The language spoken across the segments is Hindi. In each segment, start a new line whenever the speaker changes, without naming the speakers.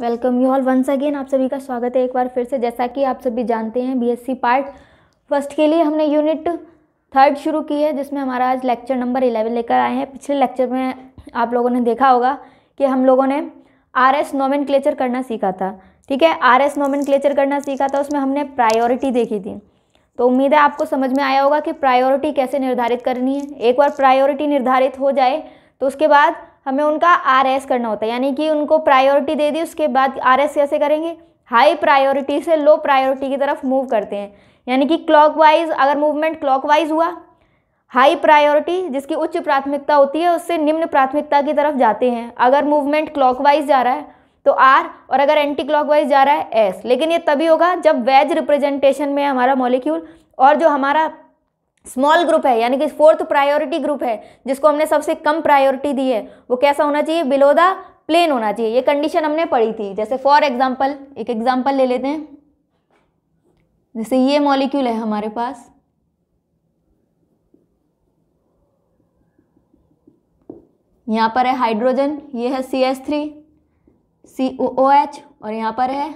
welcome you all once again आप सभी का स्वागत है एक बार फिर से जैसा कि आप सभी जानते हैं बीएससी पार्ट फर्स्ट के लिए हमने यूनिट थर्ड शुरू की है जिसमें हमारा आज लेक्चर नंबर इलेवन लेकर आए हैं पिछले लेक्चर में आप लोगों ने देखा होगा कि हम लोगों ने आर एस करना सीखा था ठीक है आर एस करना सीखा था उसमें हमने प्रायोरिटी देखी थी तो उम्मीद है आपको समझ में आया होगा कि प्रायोरिटी कैसे निर्धारित करनी है एक बार प्रायोरिटी निर्धारित हो जाए तो उसके बाद हमें उनका आर एस करना होता है यानी कि उनको प्रायोरिटी दे दी उसके बाद आर एस कैसे करेंगे हाई प्रायोरिटी से लो प्रायोरिटी की तरफ मूव करते हैं यानी कि क्लॉकवाइज अगर मूवमेंट क्लॉकवाइज हुआ हाई प्रायोरिटी जिसकी उच्च प्राथमिकता होती है उससे निम्न प्राथमिकता की तरफ जाते हैं अगर मूवमेंट क्लॉकवाइज जा रहा है तो आर और अगर एंटी क्लॉकवाइज जा रहा है एस लेकिन ये तभी होगा जब वेज रिप्रेजेंटेशन में हमारा मॉलिक्यूल और जो हमारा स्मॉल ग्रुप है यानी कि फोर्थ प्रायोरिटी ग्रुप है जिसको हमने सबसे कम प्रायोरिटी दी है वो कैसा होना चाहिए बिलो द प्लेन होना चाहिए ये कंडीशन हमने पढ़ी थी जैसे फॉर एग्जाम्पल एक एग्जाम्पल ले लेते हैं जैसे ये मॉलिक्यूल है हमारे पास यहाँ पर है हाइड्रोजन ये है C S three C O H और यहाँ पर है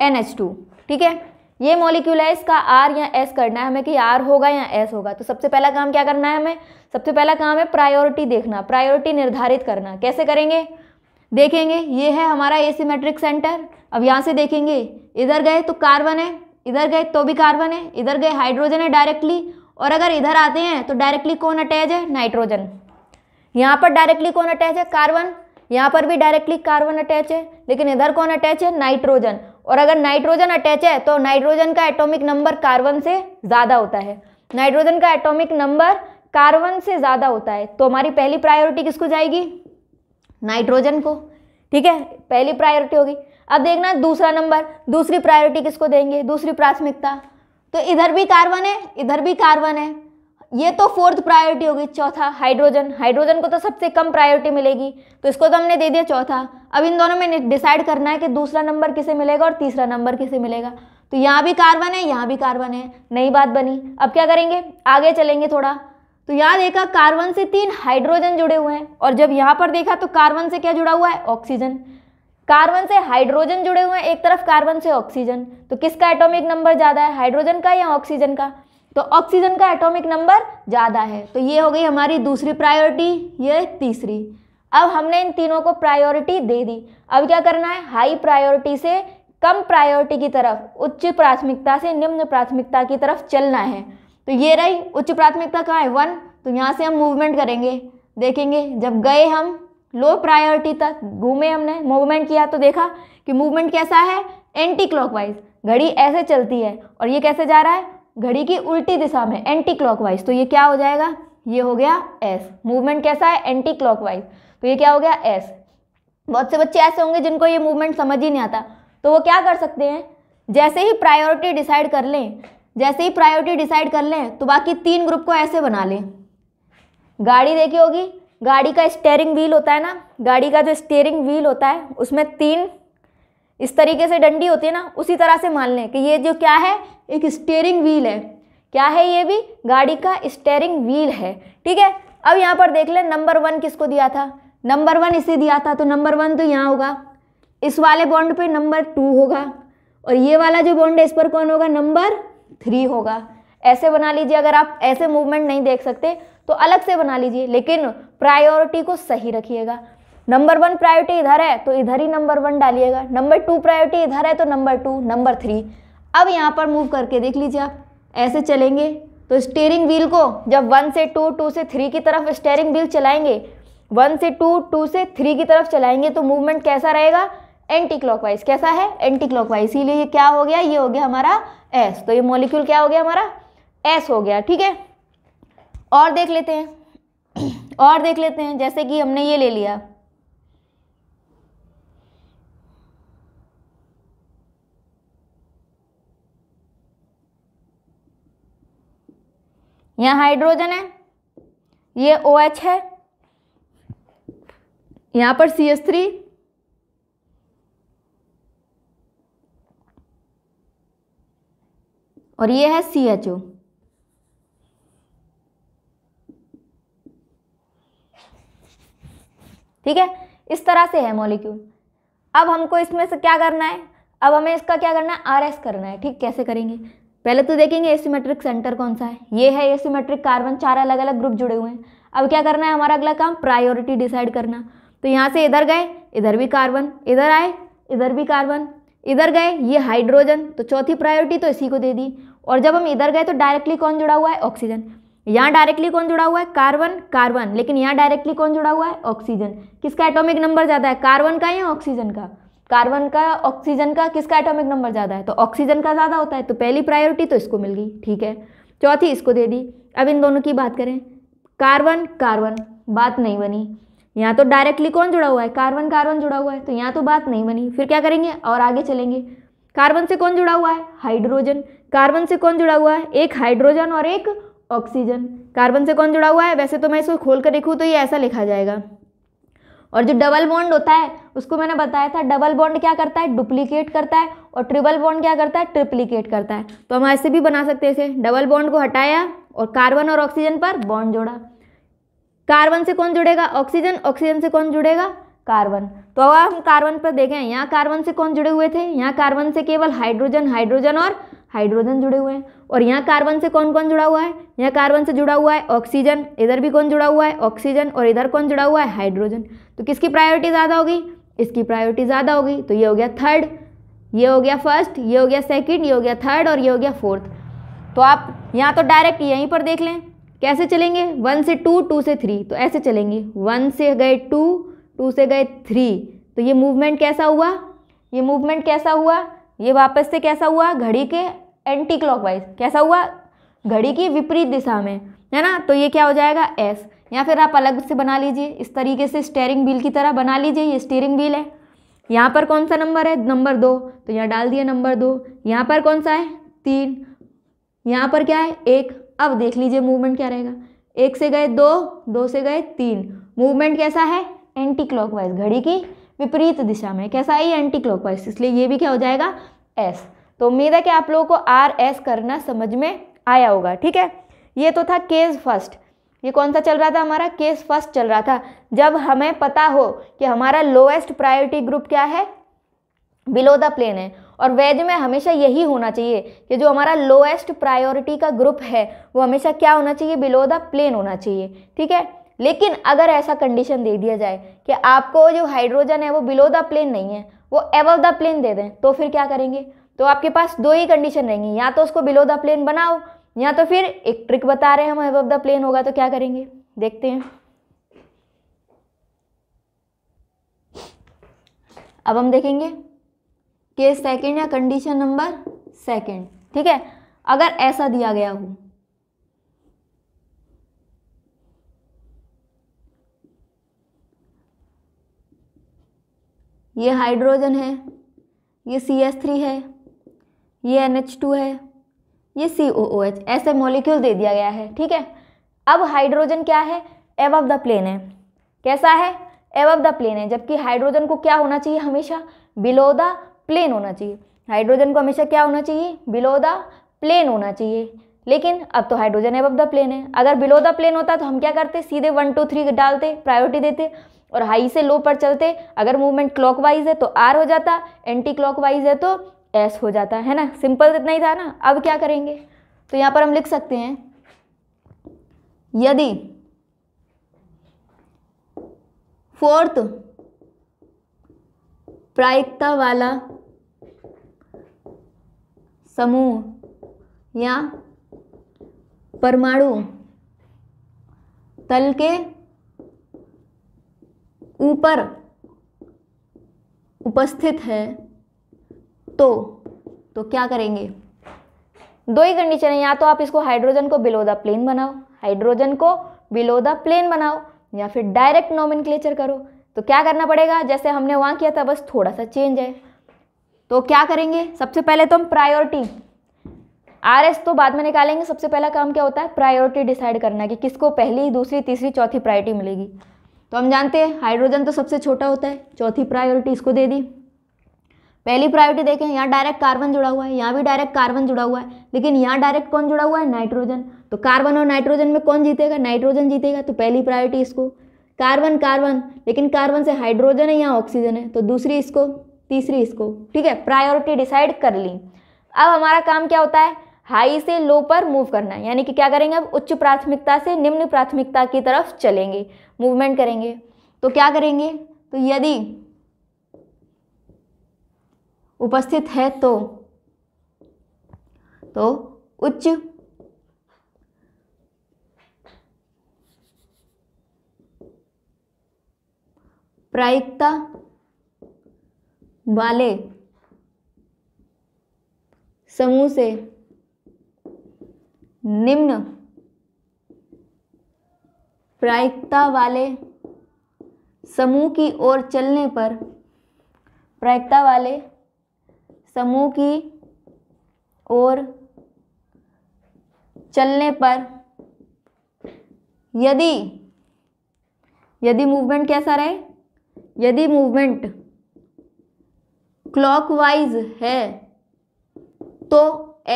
एन एच टू ठीक है ये मॉलिक्यूल है इसका आर या एस करना है हमें कि आर होगा या एस होगा तो सबसे पहला काम क्या करना है हमें सबसे पहला काम है प्रायोरिटी देखना प्रायोरिटी निर्धारित करना कैसे करेंगे देखेंगे ये है हमारा एसीमेट्रिक सेंटर अब यहाँ से देखेंगे इधर गए तो कार्बन है इधर गए तो भी कार्बन है इधर गए हाइड्रोजन है डायरेक्टली और अगर इधर आते हैं तो डायरेक्टली कौन अटैच है नाइट्रोजन यहाँ पर डायरेक्टली कौन अटैच है कार्बन यहाँ पर भी डायरेक्टली कार्बन अटैच है लेकिन इधर कौन अटैच है नाइट्रोजन और अगर नाइट्रोजन अटैच है तो नाइट्रोजन का एटॉमिक नंबर कार्बन से ज़्यादा होता है नाइट्रोजन का एटॉमिक नंबर कार्बन से ज़्यादा होता है तो हमारी पहली प्रायोरिटी किसको जाएगी नाइट्रोजन को ठीक है पहली प्रायोरिटी होगी अब देखना दूसरा नंबर दूसरी प्रायोरिटी किसको देंगे दूसरी प्राथमिकता तो इधर भी कार्बन है इधर भी कार्बन है ये तो फोर्थ प्रायोरिटी होगी चौथा हाइड्रोजन हाइड्रोजन को तो सबसे कम प्रायोरिटी मिलेगी तो इसको तो हमने दे दिया चौथा अब इन दोनों में डिसाइड करना है कि दूसरा नंबर किसे मिलेगा और तीसरा नंबर किसे मिलेगा तो यहाँ भी कार्बन है यहाँ भी कार्बन है नई बात बनी अब क्या करेंगे आगे चलेंगे थोड़ा तो यहाँ देखा कार्बन से तीन हाइड्रोजन जुड़े हुए हैं और जब यहाँ पर देखा तो कार्बन से क्या जुड़ा हुआ है ऑक्सीजन कार्बन से हाइड्रोजन जुड़े हुए हैं एक तरफ कार्बन से ऑक्सीजन तो किसका एटॉमिक नंबर ज़्यादा है हाइड्रोजन का या ऑक्सीजन का तो ऑक्सीजन का एटॉमिक नंबर ज़्यादा है तो ये हो गई हमारी दूसरी प्रायोरिटी ये तीसरी अब हमने इन तीनों को प्रायोरिटी दे दी अब क्या करना है हाई प्रायोरिटी से कम प्रायोरिटी की तरफ उच्च प्राथमिकता से निम्न प्राथमिकता की तरफ चलना है तो ये रही उच्च प्राथमिकता कहाँ है वन तो यहाँ से हम मूवमेंट करेंगे देखेंगे जब गए हम लो प्रायोरिटी तक घूमे हमने मूवमेंट किया तो देखा कि मूवमेंट कैसा है एंटी क्लॉकवाइज घड़ी ऐसे चलती है और ये कैसे जा रहा है घड़ी की उल्टी दिशा में एंटी क्लॉकवाइज तो ये क्या हो जाएगा ये हो गया एस मूवमेंट कैसा है एंटी क्लॉकवाइज तो ये क्या हो गया एस बहुत से बच्चे ऐसे होंगे जिनको ये मूवमेंट समझ ही नहीं आता तो वो क्या कर सकते हैं जैसे ही प्रायोरिटी डिसाइड कर लें जैसे ही प्रायोरिटी डिसाइड कर लें तो बाकी तीन ग्रुप को ऐसे बना लें गाड़ी देखी होगी गाड़ी का स्टेयरिंग व्हील होता है ना गाड़ी का जो स्टेयरिंग व्हील होता है उसमें तीन इस तरीके से डंडी होती है ना उसी तरह से मान लें कि ये जो क्या है एक स्टेयरिंग व्हील है क्या है ये भी गाड़ी का स्टेयरिंग व्हील है ठीक है अब यहाँ पर देख लें नंबर वन किसको दिया था नंबर वन इसे दिया था तो नंबर वन तो यहाँ होगा इस वाले बॉन्ड पे नंबर टू होगा और ये वाला जो बॉन्ड है इस पर कौन होगा नंबर थ्री होगा ऐसे बना लीजिए अगर आप ऐसे मूवमेंट नहीं देख सकते तो अलग से बना लीजिए लेकिन प्रायोरिटी को सही रखिएगा नंबर वन प्रायोरिटी इधर है तो इधर ही नंबर वन डालिएगा नंबर टू प्रायोरिटी इधर है तो नंबर टू नंबर थ्री अब यहाँ पर मूव करके देख लीजिए आप ऐसे चलेंगे तो स्टेयरिंग व्हील को जब वन से टू टू से थ्री की तरफ स्टेयरिंग व्हील चलाएंगे वन से टू टू से थ्री की तरफ चलाएंगे तो मूवमेंट कैसा रहेगा एंटी क्लॉकवाइज कैसा है एंटी क्लॉकवाइज इसीलिए ये क्या हो गया ये हो गया हमारा एस तो ये मॉलिक्यूल क्या हो गया हमारा एस हो गया ठीक है और देख लेते हैं और देख लेते हैं जैसे कि हमने ये ले लिया यहाँ हाइड्रोजन है ये ओ OH है यहाँ पर सी एस थ्री और ये है सी एच ओ ठीक है इस तरह से है मॉलिक्यूल अब हमको इसमें से क्या करना है अब हमें इसका क्या करना है आर एस करना है ठीक कैसे करेंगे पहले तो देखेंगे एसीमेट्रिक सेंटर कौन सा है ये है एसीमेट्रिक कार्बन चार अलग अलग ग्रुप जुड़े हुए हैं अब क्या करना है हमारा अगला काम प्रायोरिटी डिसाइड करना तो यहाँ से इधर गए इधर भी कार्बन इधर आए इधर भी कार्बन इधर गए ये हाइड्रोजन तो चौथी प्रायोरिटी तो इसी को दे दी और जब हम इधर गए तो डायरेक्टली कौन जुड़ा हुआ है ऑक्सीजन यहाँ डायरेक्टली कौन जुड़ा हुआ है कार्बन कार्बन लेकिन यहाँ डायरेक्टली कौन जुड़ा हुआ है ऑक्सीजन किसका एटॉमिक नंबर ज़्यादा है कार्बन का या ऑक्सीजन का कार्बन का ऑक्सीजन का किसका एटॉमिक नंबर ज़्यादा है तो ऑक्सीजन का ज़्यादा होता है तो पहली प्रायोरिटी तो इसको मिल गई ठीक है चौथी इसको दे दी अब इन दोनों की बात करें कार्बन कार्बन बात नहीं बनी यहाँ तो डायरेक्टली कौन जुड़ा हुआ है कार्बन कार्बन जुड़ा हुआ है तो यहाँ तो बात नहीं बनी फिर क्या करेंगे और आगे चलेंगे कार्बन से कौन जुड़ा हुआ है हाइड्रोजन कार्बन से कौन जुड़ा हुआ है एक हाइड्रोजन और एक ऑक्सीजन कार्बन से कौन जुड़ा हुआ है वैसे तो मैं इसको खोल कर देखूँ तो ये ऐसा लिखा जाएगा और जो डबल बॉन्ड होता है उसको मैंने बताया था डबल बॉन्ड क्या करता है डुप्लीकेट करता है और ट्रिपल बॉन्ड क्या करता है ट्रिप्लीकेट करता है तो हम ऐसे भी बना सकते हैं इसे डबल बॉन्ड को हटाया और कार्बन और ऑक्सीजन पर बॉन्ड जोड़ा कार्बन से कौन जुड़ेगा ऑक्सीजन ऑक्सीजन से कौन जुड़ेगा कार्बन तो अब हम कार्बन पर देखें यहाँ कार्बन से कौन जुड़े हुए थे यहाँ कार्बन से केवल हाइड्रोजन हाइड्रोजन और हाइड्रोजन जुड़े हुए हैं और यहाँ कार्बन से कौन कौन जुड़ा हुआ है यहाँ कार्बन से जुड़ा हुआ है ऑक्सीजन इधर भी कौन जुड़ा हुआ है ऑक्सीजन और इधर कौन जुड़ा हुआ है हाइड्रोजन तो किसकी प्रायोरिटी ज़्यादा होगी इसकी प्रायोरिटी ज़्यादा होगी तो ये हो गया थर्ड ये हो गया फर्स्ट ये हो गया सेकेंड ये हो गया थर्ड और ये हो गया फोर्थ तो आप यहाँ तो डायरेक्ट यहीं पर देख लें कैसे चलेंगे वन से टू टू से थ्री तो ऐसे चलेंगे वन से गए टू टू से गए थ्री तो ये मूवमेंट कैसा हुआ ये मूवमेंट कैसा हुआ ये वापस से कैसा हुआ घड़ी के एंटी क्लॉकवाइज कैसा हुआ घड़ी की विपरीत दिशा में है ना तो ये क्या हो जाएगा एस या फिर आप अलग से बना लीजिए इस तरीके से स्टेयरिंग व्हील की तरह बना लीजिए ये स्टेयरिंग व्हील है यहाँ पर कौन सा नंबर है नंबर दो तो यहाँ डाल दिया नंबर दो यहाँ पर कौन सा है तीन यहाँ पर क्या है एक अब देख लीजिए मूवमेंट क्या रहेगा एक से गए दो दो से गए तीन मूवमेंट कैसा है एंटी क्लॉकवाइज घड़ी की विपरीत दिशा में कैसा है ये एंटी क्लॉकवाइज इसलिए ये भी क्या हो जाएगा एस तो उम्मीद है कि आप लोगों को आर एस करना समझ में आया होगा ठीक है ये तो था केस फर्स्ट ये कौन सा चल रहा था हमारा केस फर्स्ट चल रहा था जब हमें पता हो कि हमारा लोएस्ट प्रायोरिटी ग्रुप क्या है बिलो द प्लेन है और वेज में हमेशा यही होना चाहिए कि जो हमारा लोएस्ट प्रायोरिटी का ग्रुप है वो हमेशा क्या होना चाहिए बिलो द प्लेन होना चाहिए ठीक है लेकिन अगर ऐसा कंडीशन दे दिया जाए कि आपको जो हाइड्रोजन है वो बिलो द प्लेन नहीं है वो एवव द प्लेन दे दें तो फिर क्या करेंगे तो आपके पास दो ही कंडीशन रहेंगी या तो उसको बिलो द प्लेन बनाओ या तो फिर एक ट्रिक बता रहे हैं हम अब द प्लेन होगा तो क्या करेंगे देखते हैं अब हम देखेंगे के सेकंड या कंडीशन नंबर सेकंड ठीक है अगर ऐसा दिया गया हो ये हाइड्रोजन है ये सी एस थ्री है ये एन एच टू है ये सी ओ ओ एच ऐसे मॉलिक्यूल दे दिया गया है ठीक है अब हाइड्रोजन क्या है एव ऑफ द प्लेन है कैसा है एव ऑफ द प्लेन है जबकि हाइड्रोजन को क्या होना चाहिए हमेशा बिलो द प्लेन होना चाहिए हाइड्रोजन को हमेशा क्या होना चाहिए बिलो द प्लेन होना चाहिए लेकिन अब तो हाइड्रोजन एव ऑफ द प्लेन है अगर बिलो द प्लेन होता तो हम क्या करते सीधे वन टू थ्री डालते प्रायोरिटी देते और हाई से लो पर चलते अगर मूवमेंट क्लॉकवाइज है तो आर हो जाता एंटी क्लॉकवाइज है तो एस हो जाता है ना सिंपल तो इतना ही था ना अब क्या करेंगे तो यहाँ पर हम लिख सकते हैं यदि फोर्थ प्रायिकता वाला समूह या परमाणु तल के ऊपर उपस्थित है तो तो क्या करेंगे दो ही कंडीशन है या तो आप इसको हाइड्रोजन को बिलो द प्लेन बनाओ हाइड्रोजन को बिलो द प्लेन बनाओ या फिर डायरेक्ट नॉमिन करो तो क्या करना पड़ेगा जैसे हमने वहाँ किया था बस थोड़ा सा चेंज है तो क्या करेंगे सबसे पहले तो हम प्रायोरिटी आर एस तो बाद में निकालेंगे सबसे पहला काम क्या होता है प्रायोरिटी डिसाइड करना कि किसको पहली दूसरी तीसरी चौथी प्रायोरिटी मिलेगी तो हम जानते हैं हाइड्रोजन तो सबसे छोटा होता है चौथी प्रायोरिटी इसको दे दी पहली प्रायोरिटी देखें यहाँ डायरेक्ट कार्बन जुड़ा हुआ है यहाँ भी डायरेक्ट कार्बन जुड़ा हुआ है लेकिन यहाँ डायरेक्ट कौन जुड़ा हुआ है नाइट्रोजन तो कार्बन और नाइट्रोजन में कौन जीतेगा नाइट्रोजन जीतेगा तो पहली प्रायोरिटी इसको कार्बन कार्बन लेकिन कार्बन से हाइड्रोजन है या ऑक्सीजन है तो दूसरी इसको तीसरी इसको ठीक है प्रायोरिटी डिसाइड कर ली अब हमारा काम क्या होता है हाई से लो पर मूव करना है यानी कि क्या करेंगे अब उच्च प्राथमिकता से निम्न प्राथमिकता की तरफ चलेंगे मूवमेंट करेंगे तो क्या करेंगे तो यदि उपस्थित है तो तो उच्च प्रायिकता वाले समूह से निम्न प्रायिकता वाले समूह की ओर चलने पर प्रायिकता वाले समूह की ओर चलने पर यदि यदि मूवमेंट कैसा रहे यदि मूवमेंट क्लॉकवाइज है तो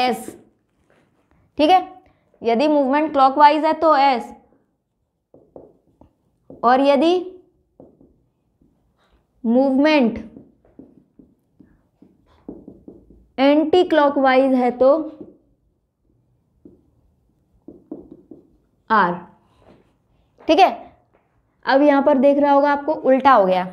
एस ठीक है यदि मूवमेंट क्लॉकवाइज है तो एस और यदि मूवमेंट एंटी क्लॉकवाइज है तो आर ठीक है अब यहां पर देख रहा होगा आपको उल्टा हो गया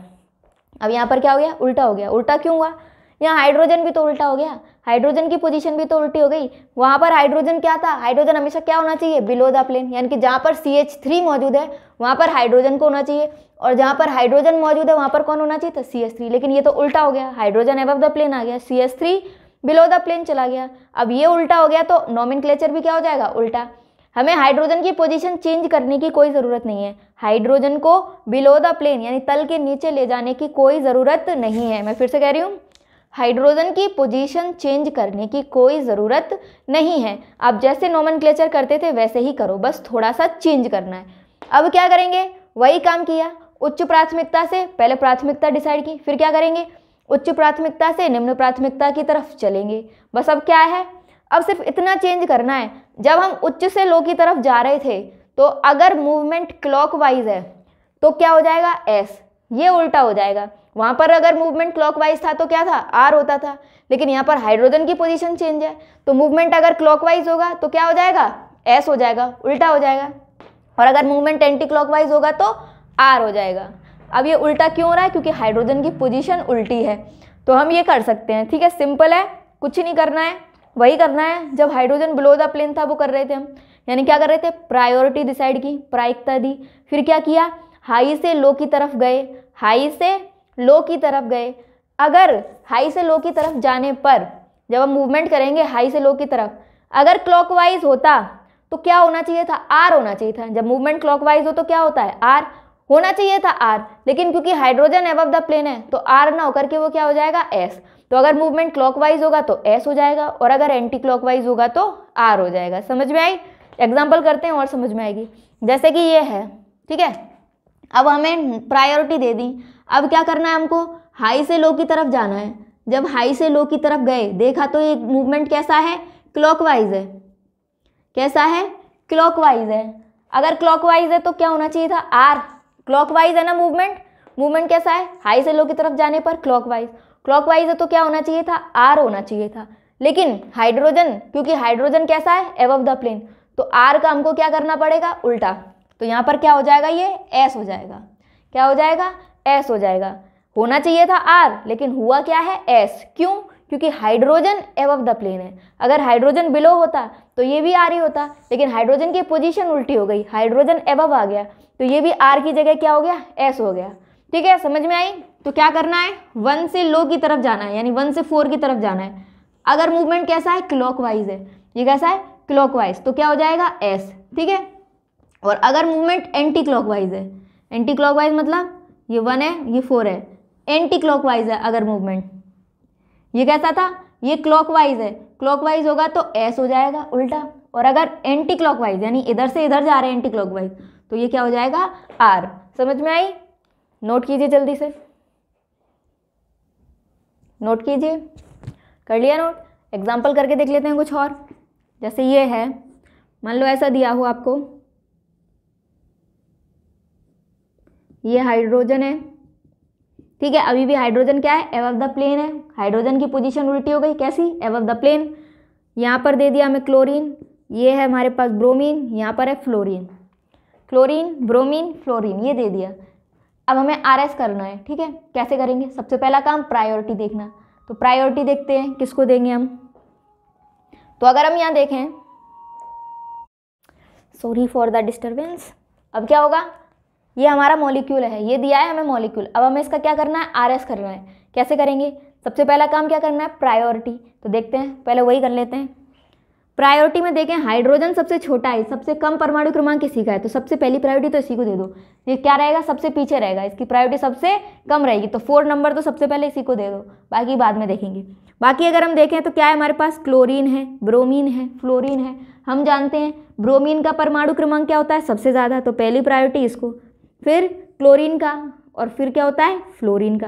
अब यहां पर क्या हो गया उल्टा हो गया उल्टा क्यों हुआ यहाँ हाइड्रोजन भी तो उल्टा हो गया हाइड्रोजन की पोजीशन भी तो उल्टी हो गई वहां पर हाइड्रोजन क्या था हाइड्रोजन हमेशा क्या होना चाहिए बिलो द प्लेन यानी कि जहां पर सी एच थ्री मौजूद है वहां पर हाइड्रोजन को होना चाहिए और जहां पर हाइड्रोजन मौजूद है वहां पर कौन होना चाहिए था सी एच थ्री लेकिन ये तो उल्टा हो गया हाइड्रोजन एबव द प्लेन आ गया C H three below the plane चला गया अब ये उल्टा हो गया तो नॉमिन भी क्या हो जाएगा उल्टा हमें हाइड्रोजन की पोजीशन चेंज करने की कोई ज़रूरत नहीं है हाइड्रोजन को बिलो द प्लेन यानी तल के नीचे ले जाने की कोई ज़रूरत नहीं है मैं फिर से कह रही हूँ हाइड्रोजन की पोजीशन चेंज करने की कोई ज़रूरत नहीं है आप जैसे नॉमन करते थे वैसे ही करो बस थोड़ा सा चेंज करना है अब क्या करेंगे वही काम किया उच्च प्राथमिकता से पहले प्राथमिकता डिसाइड की फिर क्या करेंगे उच्च प्राथमिकता से निम्न प्राथमिकता की तरफ चलेंगे बस अब क्या है अब सिर्फ इतना चेंज करना है जब हम उच्च से लो की तरफ जा रहे थे तो अगर मूवमेंट क्लॉकवाइज है तो क्या हो जाएगा एस ये उल्टा हो जाएगा वहाँ पर अगर मूवमेंट क्लॉकवाइज था तो क्या था आर होता था लेकिन यहाँ पर हाइड्रोजन की पोजीशन चेंज है तो मूवमेंट अगर क्लॉकवाइज होगा तो क्या हो जाएगा एस हो जाएगा उल्टा हो जाएगा और अगर मूवमेंट एंटी क्लॉकवाइज होगा तो आर हो जाएगा अब ये उल्टा क्यों हो रहा है क्योंकि हाइड्रोजन की पोजीशन उल्टी है तो हम ये कर सकते हैं ठीक है सिंपल है कुछ नहीं करना है वही करना है जब हाइड्रोजन बिलो द प्लेन था वो कर रहे थे हम यानी क्या कर रहे थे प्रायोरिटी डिसाइड की प्रायिकता दी फिर क्या किया हाई से लो की तरफ गए हाई से लो की तरफ गए अगर हाई से लो की तरफ जाने पर जब हम मूवमेंट करेंगे हाई से लो की तरफ अगर क्लॉकवाइज होता तो क्या होना चाहिए था आर होना चाहिए था जब मूवमेंट क्लॉकवाइज हो तो क्या होता है आर होना चाहिए था आर लेकिन क्योंकि हाइड्रोजन एवब द प्लेन है तो आर ना होकर के वो क्या हो जाएगा एस तो अगर मूवमेंट क्लॉकवाइज होगा तो एस हो जाएगा और अगर एंटी क्लॉकवाइज होगा तो आर हो जाएगा समझ में आई एग्जाम्पल करते हैं और समझ में आएगी जैसे कि ये है ठीक है अब हमें प्रायोरिटी दे दी अब क्या करना है हमको हाई से लो की तरफ जाना है जब हाई से लो की तरफ गए देखा तो ये मूवमेंट कैसा है क्लॉकवाइज है कैसा है क्लॉकवाइज है अगर क्लॉकवाइज है तो क्या होना चाहिए था आर क्लॉकवाइज है ना मूवमेंट मूवमेंट कैसा है हाई से लो की तरफ जाने पर क्लॉकवाइज क्लॉकवाइज है तो क्या होना चाहिए था आर होना चाहिए था लेकिन हाइड्रोजन क्योंकि हाइड्रोजन कैसा है एव द प्लेन तो आर का हमको क्या करना पड़ेगा उल्टा तो यहाँ पर क्या हो जाएगा ये एस हो जाएगा क्या हो जाएगा एस हो जाएगा होना चाहिए था आर लेकिन हुआ क्या है एस क्यों क्योंकि हाइड्रोजन एवब द प्लेन है अगर हाइड्रोजन बिलो होता तो ये भी आर ही e होता लेकिन हाइड्रोजन की पोजीशन उल्टी हो गई हाइड्रोजन एबव आ गया तो ये भी आर की जगह क्या हो गया एस हो गया ठीक है समझ में आई तो क्या करना है वन से लो की तरफ जाना है यानी वन से फोर की तरफ जाना है अगर मूवमेंट कैसा है क्लॉक है ये कैसा है क्लॉक तो क्या हो जाएगा एस ठीक है और अगर मूवमेंट एंटी क्लॉक है एंटी क्लॉक मतलब ये वन है ये फोर है एंटी क्लॉक है अगर मूवमेंट ये कैसा था ये क्लॉकवाइज है क्लॉकवाइज होगा तो एस हो जाएगा उल्टा और अगर एंटी क्लॉकवाइज यानी इधर से इधर जा रहे हैं एंटी क्लॉकवाइज तो ये क्या हो जाएगा आर समझ में आई नोट कीजिए जल्दी से नोट कीजिए कर लिया नोट एग्जाम्पल करके देख लेते हैं कुछ और जैसे ये है मान लो ऐसा दिया हो आपको ये हाइड्रोजन है ठीक है अभी भी हाइड्रोजन क्या है एव द प्लेन है हाइड्रोजन की पोजीशन उल्टी हो गई कैसी एव द प्लेन यहाँ पर दे दिया हमें क्लोरीन ये है हमारे पास ब्रोमीन यहाँ पर है फ्लोरीन क्लोरीन ब्रोमीन फ्लोरीन ये दे दिया अब हमें आर एस करना है ठीक है कैसे करेंगे सबसे पहला काम प्रायोरिटी देखना तो प्रायोरिटी देखते हैं किसको देंगे हम तो अगर हम यहाँ देखें सॉरी फॉर द डिस्टर्बेंस अब क्या होगा ये हमारा मॉलिक्यूल है ये दिया है हमें मॉलिक्यूल अब हमें इसका क्या करना है आर एस करना है कैसे करेंगे सबसे पहला काम क्या करना है प्रायोरिटी तो देखते हैं पहले वही कर लेते हैं प्रायोरिटी में देखें हाइड्रोजन सबसे छोटा है सबसे कम परमाणु क्रमांक किसी का है तो सबसे पहली प्रायोरिटी तो इसी को दे दो ये क्या रहेगा सबसे पीछे रहेगा इसकी प्रायोरिटी सबसे कम रहेगी तो फोर नंबर तो सबसे पहले इसी को दे दो बाकी बाद में देखेंगे बाकी अगर हम देखें तो क्या है हमारे पास क्लोरीन है ब्रोमीन है फ्लोरीन है हम जानते हैं ब्रोमीन का परमाणु क्रमांक क्या होता है सबसे ज़्यादा तो पहली प्रायोरिटी इसको फिर क्लोरीन का और फिर क्या होता है फ्लोरीन का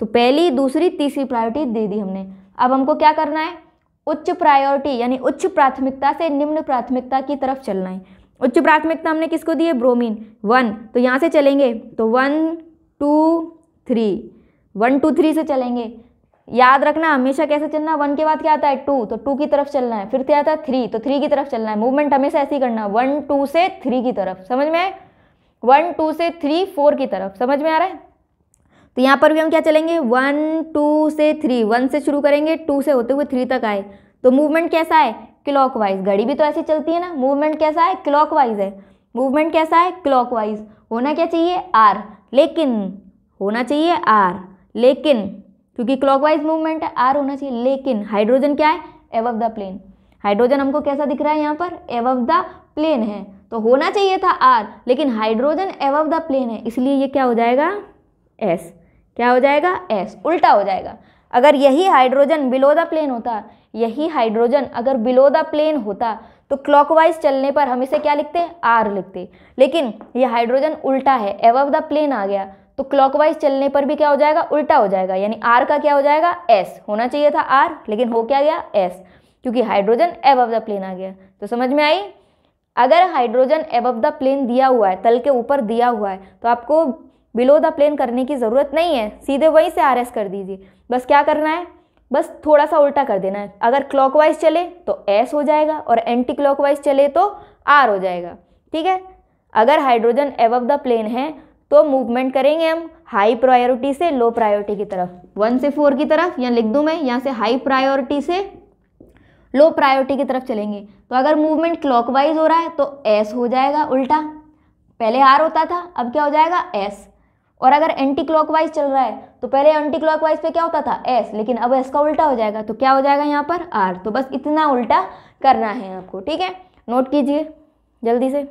तो पहली दूसरी तीसरी प्रायोरिटी दे दी हमने अब हमको क्या करना है उच्च प्रायोरिटी यानी उच्च प्राथमिकता से निम्न प्राथमिकता की तरफ चलना है उच्च प्राथमिकता हमने किसको दी है ब्रोमीन वन तो यहाँ से चलेंगे तो one two three one two three से चलेंगे याद रखना हमेशा कैसे चलना वन के बाद क्या आता है टू तो टू की तरफ चलना है फिर क्या आता है थ्री तो थ्री की तरफ चलना है मूवमेंट हमेशा ऐसे ही करना है वन टू से थ्री की तरफ समझ में आए वन टू से थ्री फोर की तरफ समझ में आ रहा है तो यहाँ पर भी हम क्या चलेंगे वन टू से थ्री वन से शुरू करेंगे टू से होते हुए थ्री तक आए तो मूवमेंट कैसा है क्लॉक वाइज घड़ी भी तो ऐसी चलती है ना मूवमेंट कैसा है क्लॉक वाइज है मूवमेंट कैसा है क्लॉक वाइज होना क्या चाहिए आर लेकिन होना चाहिए आर लेकिन क्योंकि क्लॉकवाइज मूवमेंट है आर होना चाहिए लेकिन हाइड्रोजन क्या है एव द प्लेन हाइड्रोजन हमको कैसा दिख रहा है यहाँ पर एव द प्लेन है तो होना चाहिए था आर लेकिन हाइड्रोजन एवव द प्लेन है इसलिए ये क्या हो जाएगा एस क्या हो जाएगा एस उल्टा हो जाएगा अगर यही हाइड्रोजन बिलो द प्लेन होता यही हाइड्रोजन अगर बिलो द प्लेन होता तो क्लॉकवाइज चलने पर हम इसे क्या लिखते आर लिखते लेकिन ये हाइड्रोजन उल्टा है एवव द प्लेन आ गया तो क्लॉकवाइज चलने पर भी क्या हो जाएगा उल्टा हो जाएगा यानी आर का क्या हो जाएगा एस होना चाहिए था आर लेकिन हो क्या गया एस क्योंकि हाइड्रोजन एवव द प्लेन आ गया तो समझ में आई अगर हाइड्रोजन एबव द प्लेन दिया हुआ है तल के ऊपर दिया हुआ है तो आपको बिलो द प्लेन करने की ज़रूरत नहीं है सीधे वहीं से आर कर दीजिए बस क्या करना है बस थोड़ा सा उल्टा कर देना है अगर क्लॉकवाइज चले तो एस हो जाएगा और एंटी क्लॉकवाइज चले तो आर हो जाएगा ठीक है अगर हाइड्रोजन एबव द प्लेन है तो मूवमेंट करेंगे हम हाई प्रायोरिटी से लो प्रायोरिटी की तरफ वन से फोर की तरफ यहाँ लिख दूँ मैं यहाँ से हाई प्रायोरिटी से लो प्रायोरिटी की तरफ चलेंगे तो अगर मूवमेंट क्लॉकवाइज हो रहा है तो एस हो जाएगा उल्टा पहले आर होता था अब क्या हो जाएगा एस और अगर एंटी क्लॉकवाइज चल रहा है तो पहले एंटी क्लॉकवाइज पे क्या होता था एस लेकिन अब एस का उल्टा हो जाएगा तो क्या हो जाएगा यहाँ पर आर तो बस इतना उल्टा करना है आपको ठीक है नोट कीजिए जल्दी से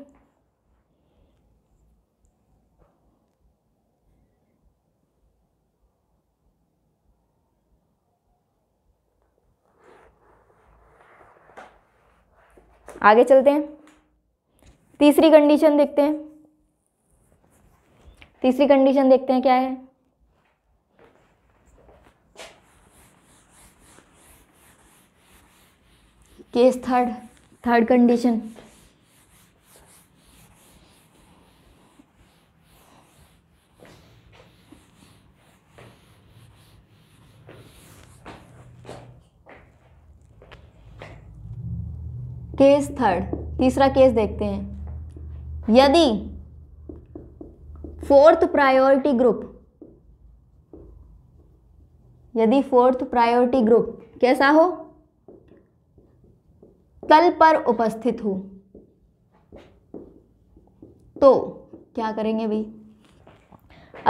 आगे चलते हैं तीसरी कंडीशन देखते हैं तीसरी कंडीशन देखते हैं क्या है case third third condition case third तीसरा केस देखते हैं यदि फोर्थ प्रायोरिटी ग्रुप यदि फोर्थ प्रायोरिटी ग्रुप कैसा हो कल पर उपस्थित हो तो क्या करेंगे भाई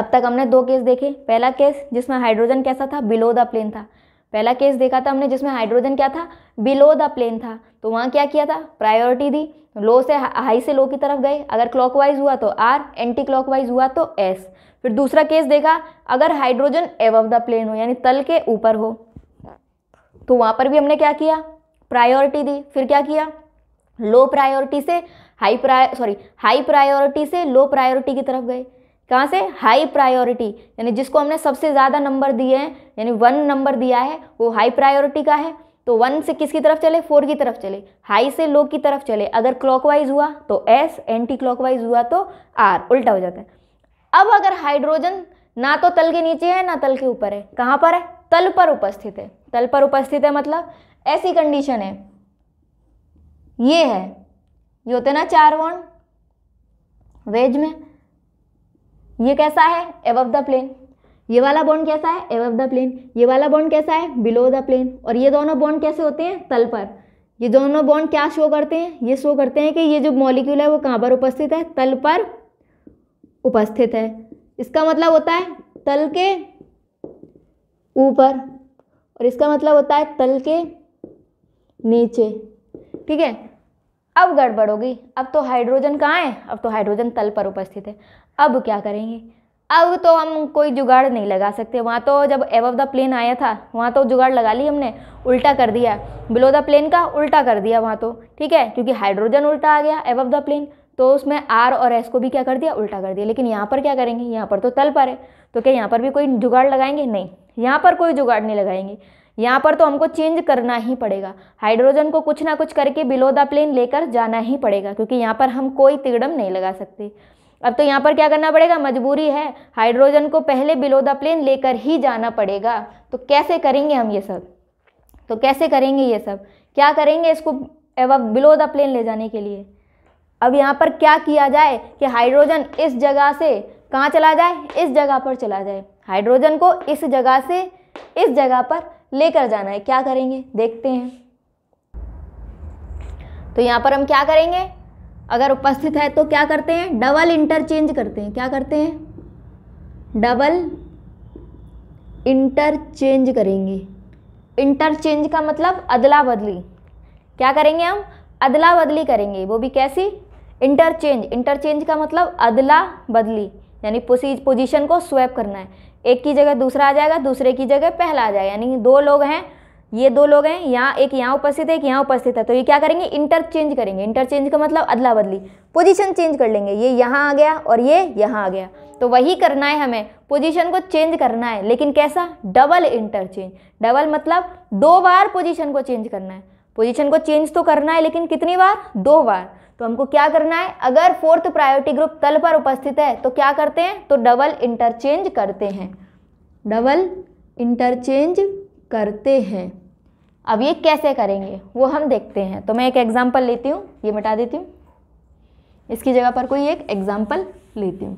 अब तक हमने दो केस देखे पहला केस जिसमें हाइड्रोजन कैसा था बिलो द प्लेन था पहला केस देखा था हमने जिसमें हाइड्रोजन क्या था बिलो द प्लेन था तो वहाँ क्या किया था प्रायोरिटी दी लो से हाई से लो की तरफ गए अगर क्लॉकवाइज हुआ तो आर एंटी क्लॉकवाइज हुआ तो एस फिर दूसरा केस देखा अगर हाइड्रोजन एवव द प्लेन हो यानी तल के ऊपर हो तो वहाँ पर भी हमने क्या किया प्रायोरिटी दी फिर क्या किया लो प्रायोरिटी से हाई प्राय सॉरी हाई प्रायोरिटी से लो प्रायोरिटी की तरफ गए कहाँ से हाई प्रायोरिटी यानी जिसको हमने सबसे ज़्यादा नंबर दिए हैं यानी वन नंबर दिया है वो हाई प्रायोरिटी का है तो वन से किसकी तरफ चले फोर की तरफ चले हाई से लो की तरफ चले अगर क्लॉकवाइज हुआ तो एस एंटी क्लॉकवाइज हुआ तो आर उल्टा हो जाता है अब अगर हाइड्रोजन ना तो तल के नीचे है ना तल के ऊपर है कहाँ पर है तल पर उपस्थित है तल पर उपस्थित है मतलब ऐसी कंडीशन है ये है ये होते ना चार वॉन्ड वेज में ये कैसा है एवव द प्लेन ये वाला बॉन्ड कैसा है एवव द प्लेन ये वाला बॉन्ड कैसा है बिलो द प्लेन और ये दोनों बॉन्ड कैसे होते हैं तल पर ये दोनों बॉन्ड क्या शो करते हैं ये शो करते हैं कि ये जो मॉलिक्यूल है वो कहाँ पर उपस्थित है तल पर उपस्थित है इसका मतलब होता है तल के ऊपर और इसका मतलब होता है तल के नीचे ठीक है अब गड़बड़ होगी अब तो हाइड्रोजन कहाँ है अब तो हाइड्रोजन तल पर उपस्थित है अब क्या करेंगे अब तो हम कोई जुगाड़ नहीं लगा सकते वहाँ तो जब एव द प्लेन आया था वहाँ तो जुगाड़ लगा ली हमने उल्टा कर दिया बिलो द प्लेन का उल्टा कर दिया वहाँ तो ठीक है क्योंकि हाइड्रोजन उल्टा आ गया एव द प्लेन तो उसमें आर और एस को भी क्या कर दिया उल्टा कर दिया लेकिन यहाँ पर क्या करेंगे यहाँ पर तो तल पर है तो क्या यहाँ पर भी कोई जुगाड़ लगाएंगे नहीं यहाँ पर कोई जुगाड़ नहीं लगाएंगे यहाँ पर तो हमको चेंज करना ही पड़ेगा हाइड्रोजन को कुछ ना कुछ करके बिलो द प्लेन लेकर जाना ही पड़ेगा क्योंकि यहाँ पर हम कोई तिगड़म नहीं लगा सकते अब तो यहाँ पर क्या करना पड़ेगा मजबूरी है हाइड्रोजन को पहले बिलो द प्लेन लेकर ही जाना पड़ेगा तो कैसे करेंगे हम ये सब तो कैसे करेंगे ये सब क्या करेंगे इसको बिलो द प्लेन ले जाने के लिए अब यहाँ पर क्या किया जाए कि हाइड्रोजन इस जगह से कहाँ चला जाए इस जगह पर चला जाए हाइड्रोजन को इस जगह से इस जगह पर लेकर जाना है क्या करेंगे देखते हैं तो यहाँ पर हम क्या करेंगे अगर उपस्थित है तो क्या करते हैं डबल इंटरचेंज करते हैं क्या करते हैं डबल इंटरचेंज करेंगे इंटरचेंज का मतलब अदला बदली क्या करेंगे हम अदला बदली करेंगे वो भी कैसी इंटरचेंज इंटरचेंज का मतलब अदला बदली यानी पोजीशन को स्वैप करना है एक की जगह दूसरा आ जाएगा दूसरे की जगह पहला आ जाएगा यानी दो लोग हैं ये दो लोग हैं यहाँ एक यहाँ उपस्थित है एक यहाँ उपस्थित है तो ये क्या करेंगे इंटरचेंज करेंगे इंटरचेंज का मतलब अदला बदली पोजीशन चेंज कर लेंगे ये यहाँ आ गया और ये यहाँ आ गया तो वही करना है हमें पोजीशन को चेंज करना है लेकिन कैसा डबल इंटरचेंज डबल मतलब दो बार पोजिशन को चेंज करना है पोजिशन को चेंज तो करना है लेकिन कितनी बार दो बार तो हमको क्या करना है अगर फोर्थ प्रायोरिटी ग्रुप तल पर उपस्थित है तो क्या करते हैं तो डबल इंटरचेंज करते हैं डबल इंटरचेंज करते हैं अब ये कैसे करेंगे वो हम देखते हैं तो मैं एक एग्जाम्पल लेती हूँ ये मिटा देती हूँ इसकी जगह पर कोई एक एग्जाम्पल लेती हूँ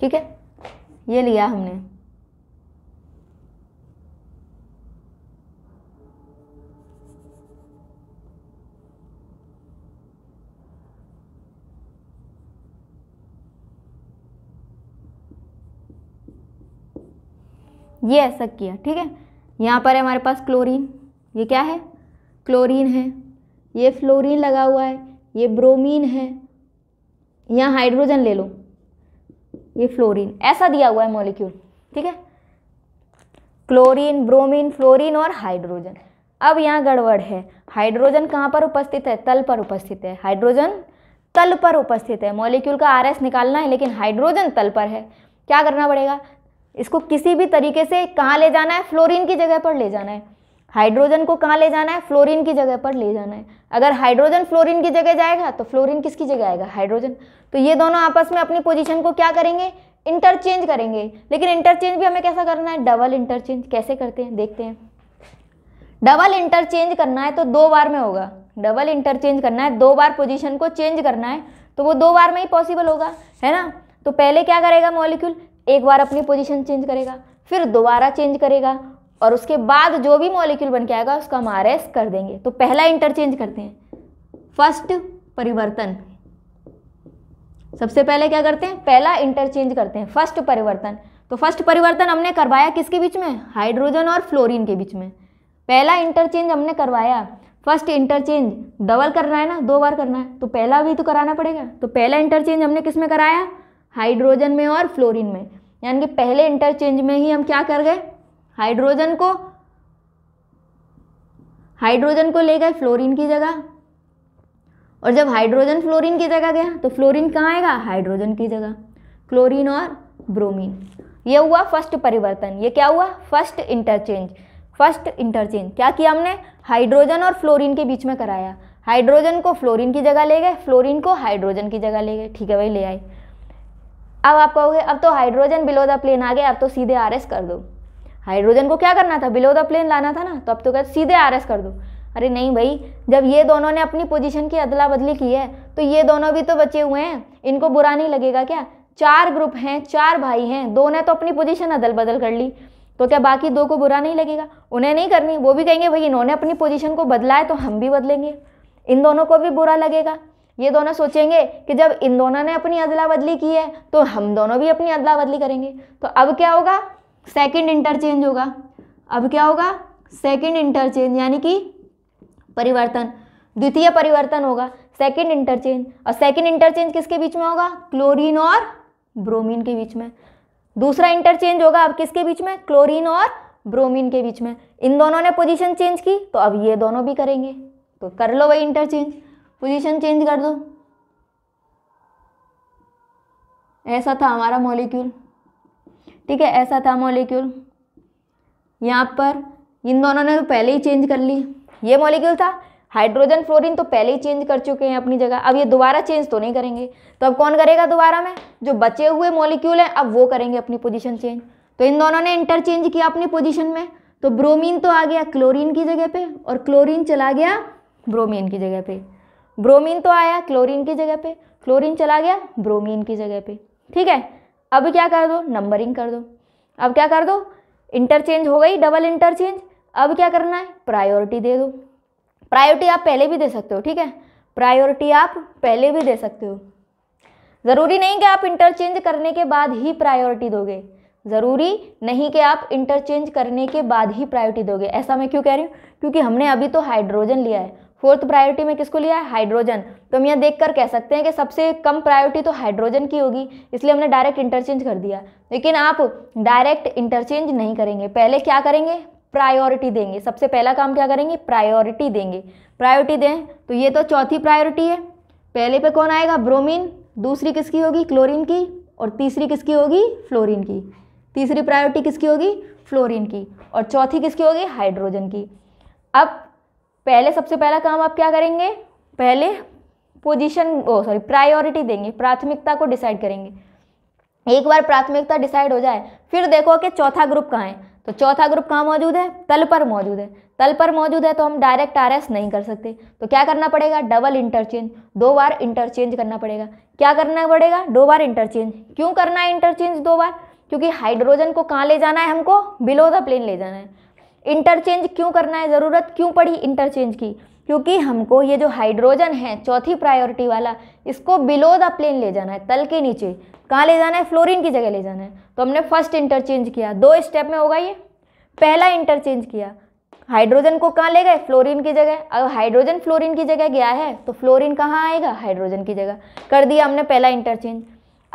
ठीक है ये लिया हमने ये ऐसा किया ठीक है यहाँ पर है हमारे पास क्लोरीन ये क्या है क्लोरीन है ये फ्लोरीन लगा हुआ है ये ब्रोमीन है यहाँ हाइड्रोजन ले लो ये फ्लोरीन ऐसा दिया हुआ है मॉलिक्यूल ठीक है क्लोरीन ब्रोमीन फ्लोरीन और हाइड्रोजन अब यहाँ गड़बड़ है हाइड्रोजन कहाँ पर उपस्थित है तल पर उपस्थित है हाइड्रोजन तल पर उपस्थित है मॉलिक्यूल का आर निकालना है लेकिन हाइड्रोजन तल पर है क्या करना पड़ेगा इसको किसी भी तरीके से कहाँ ले जाना है फ्लोरीन की जगह पर ले जाना है हाइड्रोजन को कहाँ ले जाना है फ्लोरीन की जगह पर ले जाना है अगर हाइड्रोजन फ्लोरीन की जगह जाएगा तो फ्लोरीन किसकी जगह आएगा हाइड्रोजन तो ये दोनों आपस में अपनी पोजीशन को क्या करेंगे इंटरचेंज करेंगे लेकिन इंटरचेंज भी हमें कैसा करना है डबल इंटरचेंज कैसे करते हैं देखते हैं डबल इंटरचेंज करना है तो दो बार में होगा डबल इंटरचेंज करना है दो बार पोजिशन को चेंज करना है तो वो दो बार में ही पॉसिबल होगा है ना तो पहले क्या करेगा मॉलिक्यूल एक बार अपनी पोजीशन चेंज करेगा फिर दोबारा चेंज करेगा और उसके बाद जो भी मॉलिक्यूल बन के आएगा उसका हम आर कर देंगे तो पहला इंटरचेंज करते हैं फर्स्ट परिवर्तन सबसे पहले क्या करते हैं पहला इंटरचेंज करते हैं फर्स्ट परिवर्तन तो फर्स्ट परिवर्तन हमने करवाया किसके बीच में हाइड्रोजन और फ्लोरीन के बीच में पहला इंटरचेंज हमने करवाया फर्स्ट इंटरचेंज डबल करना है ना दो बार करना है तो पहला भी तो कराना पड़ेगा तो पहला इंटरचेंज हमने किस में कराया हाइड्रोजन में और फ्लोरीन में यानी कि पहले इंटरचेंज में ही हम क्या कर गए हाइड्रोजन को हाइड्रोजन को ले गए फ्लोरीन की जगह और जब हाइड्रोजन फ्लोरीन की जगह गया तो फ्लोरीन कहाँ आएगा हाइड्रोजन की जगह क्लोरीन और ब्रोमीन ये हुआ फर्स्ट परिवर्तन ये क्या हुआ फर्स्ट इंटरचेंज फर्स्ट इंटरचेंज क्या किया हमने हाइड्रोजन और फ्लोरीन के बीच में कराया हाइड्रोजन को फ्लोरीन की जगह ले गए फ्लोरीन को हाइड्रोजन की जगह ले गए ठीक है भाई ले आए अब आप कहोगे अब तो हाइड्रोजन बिलो द प्लेन आ गया अब तो सीधे आर एस कर दो हाइड्रोजन को क्या करना था बिलो द प्लेन लाना था ना तो अब तो क्या सीधे आर एस कर दो अरे नहीं भाई जब ये दोनों ने अपनी पोजीशन की अदला बदली की है तो ये दोनों भी तो बचे हुए हैं इनको बुरा नहीं लगेगा क्या चार ग्रुप हैं चार भाई हैं दो ने तो अपनी पोजीशन अदल बदल कर ली तो क्या बाकी दो को बुरा नहीं लगेगा उन्हें नहीं करनी वो भी कहेंगे भाई इन्होंने अपनी पोजीशन को बदला है तो हम भी बदलेंगे इन दोनों को भी बुरा लगेगा ये दोनों सोचेंगे कि जब इन दोनों ने अपनी अदला बदली की है तो हम दोनों भी अपनी अदला बदली करेंगे तो अब क्या होगा सेकंड इंटरचेंज होगा अब क्या होगा सेकंड इंटरचेंज यानी कि परिवर्तन द्वितीय परिवर्तन होगा सेकंड इंटरचेंज और सेकंड इंटरचेंज किसके बीच में होगा क्लोरीन और ब्रोमीन के बीच में दूसरा इंटरचेंज होगा अब किसके बीच में क्लोरीन और ब्रोमीन के बीच में इन दोनों ने पोजीशन चेंज की तो अब ये दोनों भी करेंगे तो कर लो वही इंटरचेंज पोजीशन चेंज कर दो ऐसा था हमारा मॉलिक्यूल ठीक है ऐसा था मॉलिक्यूल यहाँ पर इन दोनों ने तो पहले ही चेंज कर ली ये मॉलिक्यूल था हाइड्रोजन फ्लोरीन तो पहले ही चेंज कर चुके हैं अपनी जगह अब ये दोबारा चेंज तो नहीं करेंगे तो अब कौन करेगा दोबारा में जो बचे हुए मॉलिक्यूल हैं अब वो करेंगे अपनी पोजीशन चेंज तो इन दोनों ने इंटरचेंज किया अपनी पोजीशन में तो ब्रोमीन तो आ गया क्लोरीन की जगह पे और क्लोरीन चला गया ब्रोमीन की जगह पे ब्रोमीन तो आया क्लोरीन की जगह पे क्लोरीन चला गया ब्रोमीन की जगह पे ठीक है अब क्या कर दो नंबरिंग कर दो अब क्या कर दो इंटरचेंज हो गई डबल इंटरचेंज अब क्या करना है प्रायोरिटी दे दो प्रायोरिटी आप पहले भी दे सकते हो ठीक है प्रायोरिटी आप पहले भी दे सकते हो ज़रूरी नहीं कि आप इंटरचेंज करने के बाद ही प्रायोरिटी दोगे ज़रूरी नहीं कि आप इंटरचेंज करने के बाद ही प्रायोरिटी दोगे ऐसा मैं क्यों कह रही हूँ क्योंकि हमने अभी तो हाइड्रोजन लिया है फोर्थ प्रायोरिटी में किसको लिया है हाइड्रोजन तो हम यहाँ देख कर कह सकते हैं कि सबसे कम प्रायोरिटी तो हाइड्रोजन की होगी इसलिए हमने डायरेक्ट इंटरचेंज कर दिया लेकिन आप डायरेक्ट इंटरचेंज नहीं करेंगे पहले क्या करेंगे प्रायोरिटी देंगे सबसे पहला काम क्या करेंगे प्रायोरिटी देंगे प्रायोरिटी दें तो ये तो चौथी प्रायोरिटी है पहले पे कौन आएगा ब्रोमीन दूसरी किसकी होगी क्लोरीन की और तीसरी किसकी होगी फ्लोरीन की तीसरी प्रायोरिटी किसकी होगी फ्लोरीन की और चौथी किसकी होगी हाइड्रोजन की अब पहले सबसे पहला काम आप क्या करेंगे पहले पोजीशन ओ सॉरी प्रायोरिटी देंगे प्राथमिकता को डिसाइड करेंगे एक बार प्राथमिकता डिसाइड हो जाए फिर देखो कि चौथा ग्रुप कहाँ है तो चौथा ग्रुप कहाँ मौजूद है तल पर मौजूद है तल पर मौजूद है तो हम डायरेक्ट आर नहीं कर सकते तो क्या करना पड़ेगा डबल इंटरचेंज दो बार इंटरचेंज करना पड़ेगा क्या करना पड़ेगा दो बार इंटरचेंज क्यों करना है इंटरचेंज दो बार क्योंकि हाइड्रोजन को कहाँ ले जाना है हमको बिलो द प्लेन ले जाना है इंटरचेंज क्यों करना है ज़रूरत क्यों पड़ी इंटरचेंज की क्योंकि हमको ये जो हाइड्रोजन है चौथी प्रायोरिटी वाला इसको बिलो द प्लेन ले जाना है तल के नीचे कहाँ ले जाना है फ्लोरिन की जगह ले जाना है तो हमने फर्स्ट इंटरचेंज किया दो स्टेप में होगा ये पहला इंटरचेंज किया हाइड्रोजन को कहाँ ले गए फ्लोरिन की जगह अगर हाइड्रोजन फ्लोरिन की जगह गया है तो फ्लोरिन कहाँ आएगा हाइड्रोजन की जगह कर दिया हमने पहला इंटरचेंज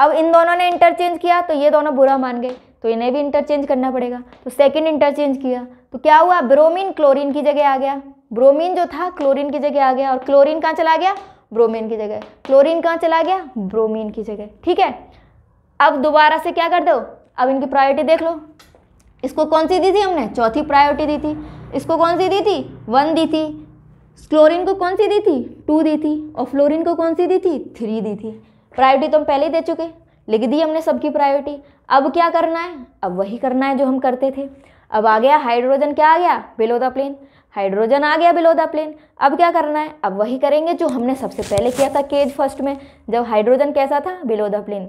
अब इन दोनों ने इंटरचेंज किया तो ये दोनों बुरा मान गए तो इन्हें भी इंटरचेंज करना पड़ेगा तो सेकंड इंटरचेंज किया तो क्या हुआ ब्रोमीन क्लोरीन की जगह आ गया ब्रोमीन जो था क्लोरीन की जगह आ गया और क्लोरीन कहाँ चला गया ब्रोमीन की जगह क्लोरीन कहाँ चला गया ब्रोमीन की जगह ठीक है अब दोबारा से क्या कर दो अब इनकी प्रायोरिटी देख लो इसको कौन सी दी थी हमने चौथी प्रायोरिटी दी थी इसको कौन सी दी थी वन दी थी क्लोरीन को कौन सी दी थी टू दी थी और फ्लोरीन को कौन सी दी थी थ्री दी थी प्रायोरिटी तो हम पहले ही दे चुके लिख दी हमने सबकी प्रायोरिटी अब क्या करना है अब वही करना है जो हम करते थे अब आ गया हाइड्रोजन क्या आ गया बिलो द प्लेन हाइड्रोजन आ गया बिलो द प्लेन अब क्या करना है अब वही करेंगे जो हमने सबसे पहले किया था केज फर्स्ट में जब हाइड्रोजन कैसा था below the plane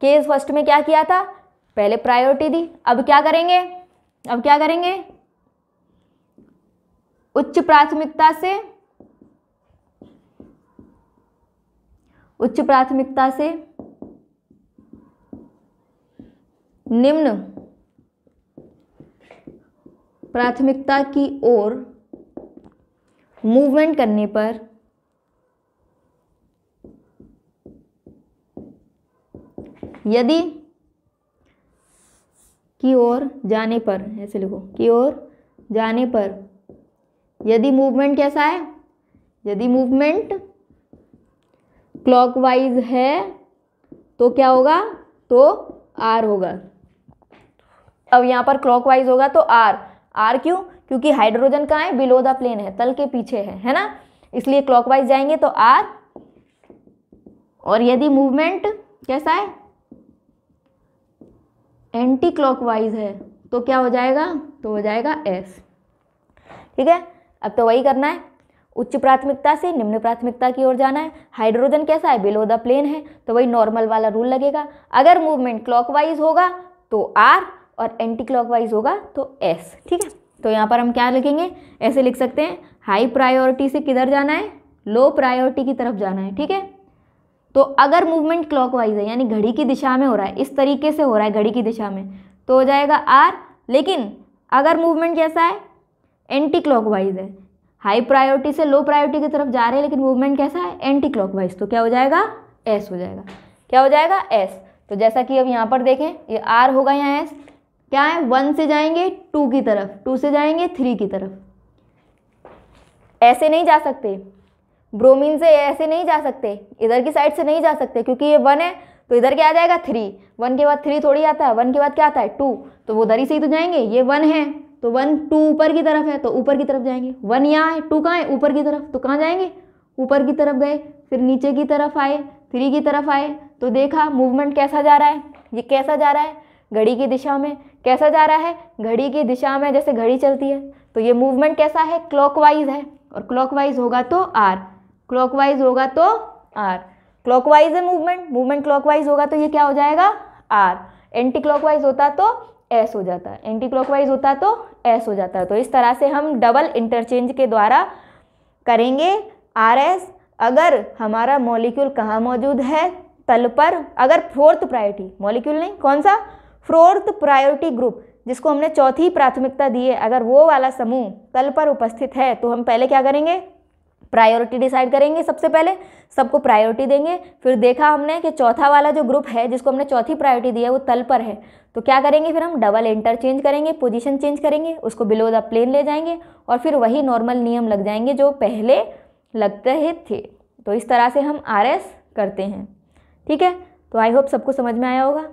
case first में क्या किया था पहले प्रायोरिटी दी अब क्या करेंगे अब क्या करेंगे उच्च प्राथमिकता से उच्च प्राथमिकता से निम्न प्राथमिकता की ओर मूवमेंट करने पर यदि की ओर जाने पर ऐसे लिखो की ओर जाने पर यदि मूवमेंट कैसा है यदि मूवमेंट क्लॉकवाइज है तो क्या होगा तो आर होगा अब यहां पर क्लॉकवाइज होगा तो आर आर क्यों क्योंकि हाइड्रोजन कहाँ है बिलो द प्लेन है तल के पीछे है है ना इसलिए क्लॉकवाइज जाएंगे तो आर और यदि मूवमेंट कैसा है एंटी क्लॉकवाइज है तो क्या हो जाएगा तो हो जाएगा एस ठीक है अब तो वही करना है उच्च प्राथमिकता से निम्न प्राथमिकता की ओर जाना है हाइड्रोजन कैसा है बिलो द प्लेन है तो वही नॉर्मल वाला रूल लगेगा अगर मूवमेंट क्लॉकवाइज होगा तो आर और एंटी क्लॉक होगा तो एस ठीक है तो यहाँ पर हम क्या लिखेंगे ऐसे लिख सकते हैं हाई प्रायोरिटी से किधर जाना है लो प्रायोरिटी की तरफ जाना है ठीक है तो अगर मूवमेंट क्लॉकवाइज है यानी घड़ी की दिशा में हो रहा है इस तरीके से हो रहा है घड़ी की दिशा में तो हो जाएगा आर लेकिन अगर मूवमेंट कैसा है एंटी क्लॉकवाइज है हाई प्रायोरिटी से लो प्रायोरिटी की तरफ जा रहे हैं लेकिन मूवमेंट कैसा है एंटी क्लॉकवाइज तो क्या हो जाएगा एस हो जाएगा क्या हो जाएगा एस तो जैसा कि अब यहाँ पर देखें ये आर होगा यहाँ एस क्या है वन से जाएंगे टू की तरफ टू से जाएंगे थ्री की तरफ ऐसे नहीं जा सकते ब्रोमीन से ऐसे नहीं जा सकते इधर की साइड से नहीं जा सकते क्योंकि ये वन है तो इधर क्या आ जाएगा थ्री वन के बाद थ्री थोड़ी आता है वन के बाद क्या आता है टू तो वो उधर ही से ही तो जाएंगे ये वन है तो वन टू ऊपर की तरफ है तो ऊपर की तरफ जाएंगे वन यहाँ है टू कहाँ है ऊपर की तरफ तो कहाँ जाएंगे ऊपर की तरफ गए फिर नीचे की तरफ आए थ्री की तरफ आए तो देखा मूवमेंट कैसा जा रहा है ये कैसा जा रहा है घड़ी की दिशा में कैसा जा रहा है घड़ी की दिशा में जैसे घड़ी चलती है तो ये मूवमेंट कैसा है क्लॉकवाइज है और क्लॉकवाइज होगा तो आर क्लॉकवाइज होगा तो आर क्लॉकवाइज है मूवमेंट मूवमेंट क्लॉकवाइज होगा तो ये क्या हो जाएगा आर एंटी क्लॉकवाइज होता तो एस हो जाता है एंटी क्लॉकवाइज होता तो एस हो जाता है तो इस तरह से हम डबल इंटरचेंज के द्वारा करेंगे आर एस अगर हमारा मॉलिक्यूल कहाँ मौजूद है तल पर अगर फोर्थ प्रायोरिटी मॉलिक्यूल नहीं कौन सा फोर्थ प्रायोरिटी ग्रुप जिसको हमने चौथी प्राथमिकता दी है अगर वो वाला समूह तल पर उपस्थित है तो हम पहले क्या करेंगे प्रायोरिटी डिसाइड करेंगे सबसे पहले सबको प्रायोरिटी देंगे फिर देखा हमने कि चौथा वाला जो ग्रुप है जिसको हमने चौथी प्रायोरिटी दी है वो तल पर है तो क्या करेंगे फिर हम डबल इंटरचेंज करेंगे पोजीशन चेंज करेंगे उसको बिलो द प्लेन ले जाएंगे और फिर वही नॉर्मल नियम लग जाएंगे जो पहले लगते थे तो इस तरह से हम आर करते हैं ठीक है तो आई होप सबको समझ में आया होगा